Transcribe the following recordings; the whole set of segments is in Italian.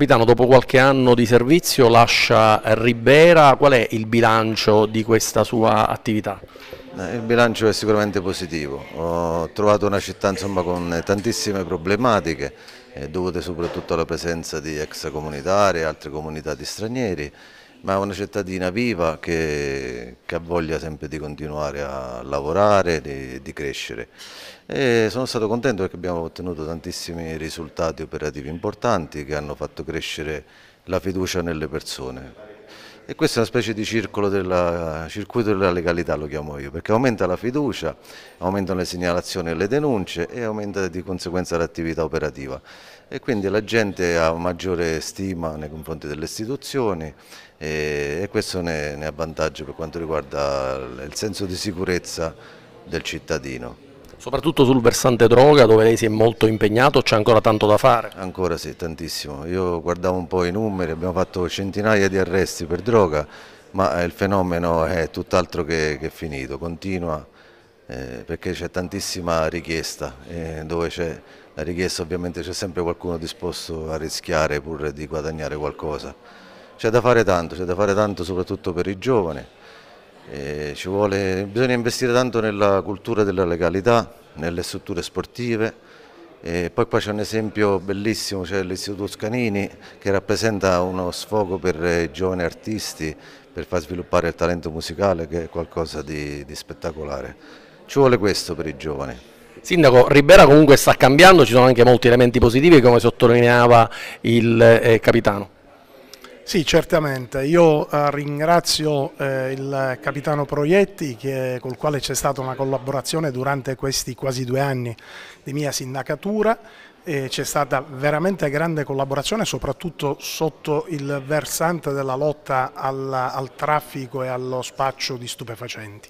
Capitano, dopo qualche anno di servizio lascia Ribera, qual è il bilancio di questa sua attività? Eh, il bilancio è sicuramente positivo, ho trovato una città insomma, con tantissime problematiche eh, dovute soprattutto alla presenza di ex comunitari e altre comunità di stranieri ma è una cittadina viva che, che, ha voglia sempre di continuare a lavorare, di, di crescere. E sono stato contento perché abbiamo ottenuto tantissimi risultati operativi importanti che hanno fatto crescere la fiducia nelle persone. E questa è una specie di circolo della, circuito della legalità, lo chiamo io, perché aumenta la fiducia, aumentano le segnalazioni e le denunce e aumenta di conseguenza l'attività operativa. E quindi la gente ha maggiore stima nei confronti delle istituzioni e, e questo ne, ne ha vantaggio per quanto riguarda il senso di sicurezza del cittadino. Soprattutto sul versante droga dove lei si è molto impegnato, c'è ancora tanto da fare? Ancora sì, tantissimo. Io guardavo un po' i numeri, abbiamo fatto centinaia di arresti per droga, ma eh, il fenomeno è tutt'altro che, che finito, continua. Eh, perché c'è tantissima richiesta, eh, dove c'è la richiesta ovviamente c'è sempre qualcuno disposto a rischiare pur di guadagnare qualcosa. C'è da fare tanto, c'è da fare tanto soprattutto per i giovani, eh, vuole, bisogna investire tanto nella cultura della legalità, nelle strutture sportive. E poi qua c'è un esempio bellissimo, c'è cioè l'Istituto Scanini che rappresenta uno sfogo per i giovani artisti, per far sviluppare il talento musicale che è qualcosa di, di spettacolare. Ci vuole questo per i giovani. Sindaco, Ribera comunque sta cambiando, ci sono anche molti elementi positivi come sottolineava il eh, capitano. Sì, certamente. Io eh, ringrazio eh, il capitano Proietti che, col quale c'è stata una collaborazione durante questi quasi due anni di mia sindacatura c'è stata veramente grande collaborazione soprattutto sotto il versante della lotta alla, al traffico e allo spaccio di stupefacenti.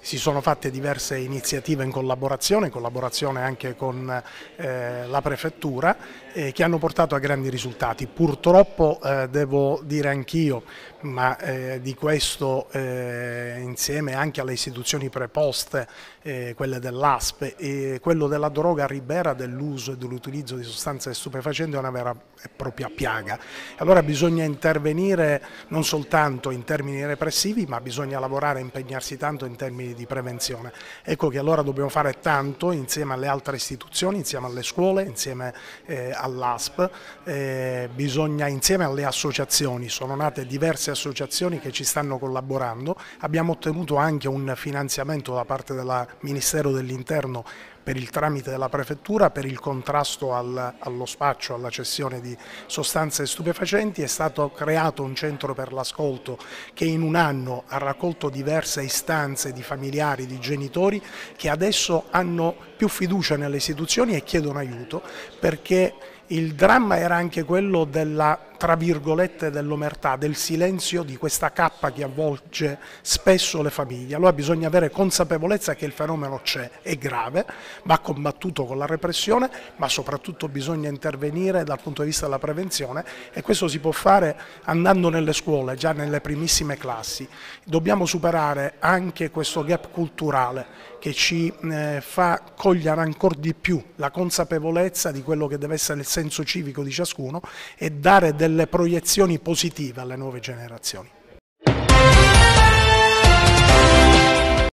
Si sono fatte diverse iniziative in collaborazione, in collaborazione anche con eh, la prefettura, eh, che hanno portato a grandi risultati. Purtroppo eh, devo dire anch'io, ma eh, di questo eh, insieme anche alle istituzioni preposte, eh, quelle dell'ASPE, e quello della droga ribera dell'uso e dell'utilizzo l'utilizzo di sostanze stupefacenti è una vera e propria piaga. Allora bisogna intervenire non soltanto in termini repressivi, ma bisogna lavorare e impegnarsi tanto in termini di prevenzione. Ecco che allora dobbiamo fare tanto insieme alle altre istituzioni, insieme alle scuole, insieme eh, all'ASP, eh, bisogna insieme alle associazioni, sono nate diverse associazioni che ci stanno collaborando, abbiamo ottenuto anche un finanziamento da parte del Ministero dell'Interno per il tramite della prefettura per il contrasto al, allo spaccio, alla cessione di sostanze stupefacenti, è stato creato un centro per l'ascolto che in un anno ha raccolto diverse istanze di familiari, di genitori che adesso hanno più fiducia nelle istituzioni e chiedono aiuto perché il dramma era anche quello della tra virgolette dell'omertà, del silenzio di questa cappa che avvolge spesso le famiglie. Allora bisogna avere consapevolezza che il fenomeno c'è, è grave, va combattuto con la repressione, ma soprattutto bisogna intervenire dal punto di vista della prevenzione e questo si può fare andando nelle scuole, già nelle primissime classi. Dobbiamo superare anche questo gap culturale che ci eh, fa cogliere ancora di più la consapevolezza di quello che deve essere il senso civico di ciascuno e dare delle delle proiezioni positive alle nuove generazioni.